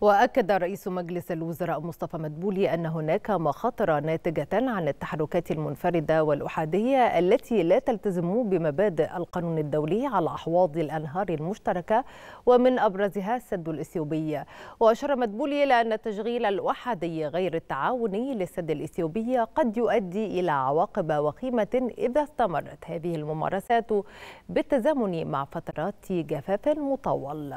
وأكد رئيس مجلس الوزراء مصطفى مدبولي أن هناك مخاطر ناتجة عن التحركات المنفردة والأحادية التي لا تلتزم بمبادئ القانون الدولي على أحواض الأنهار المشتركة ومن أبرزها السد الإثيوبي وأشار مدبولي إلى أن التشغيل الأحادي غير التعاوني للسد الإثيوبي قد يؤدي إلى عواقب وخيمة إذا استمرت هذه الممارسات بالتزامن مع فترات جفاف مطول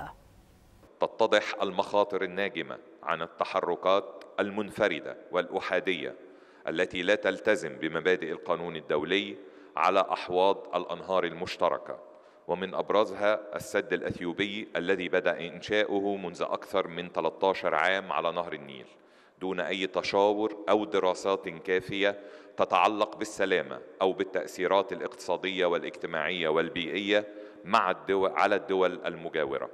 تتضح المخاطر الناجمه عن التحركات المنفرده والاحاديه التي لا تلتزم بمبادئ القانون الدولي على احواض الانهار المشتركه ومن ابرزها السد الاثيوبي الذي بدا انشاؤه منذ اكثر من 13 عام على نهر النيل دون اي تشاور او دراسات كافيه تتعلق بالسلامه او بالتاثيرات الاقتصاديه والاجتماعيه والبيئيه مع الدول على الدول المجاوره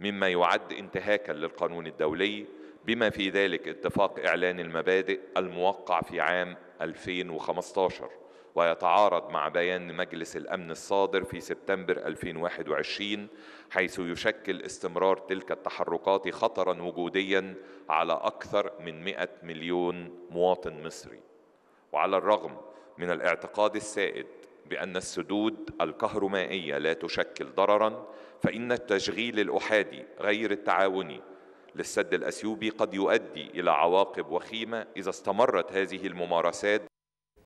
مما يعد انتهاكا للقانون الدولي بما في ذلك اتفاق إعلان المبادئ الموقع في عام 2015 ويتعارض مع بيان مجلس الأمن الصادر في سبتمبر 2021 حيث يشكل استمرار تلك التحركات خطرا وجوديا على أكثر من 100 مليون مواطن مصري وعلى الرغم من الاعتقاد السائد بأن السدود الكهرومائية لا تشكل ضررا فإن التشغيل الأحادي غير التعاوني للسد الأثيوبي قد يؤدي إلى عواقب وخيمة إذا استمرت هذه الممارسات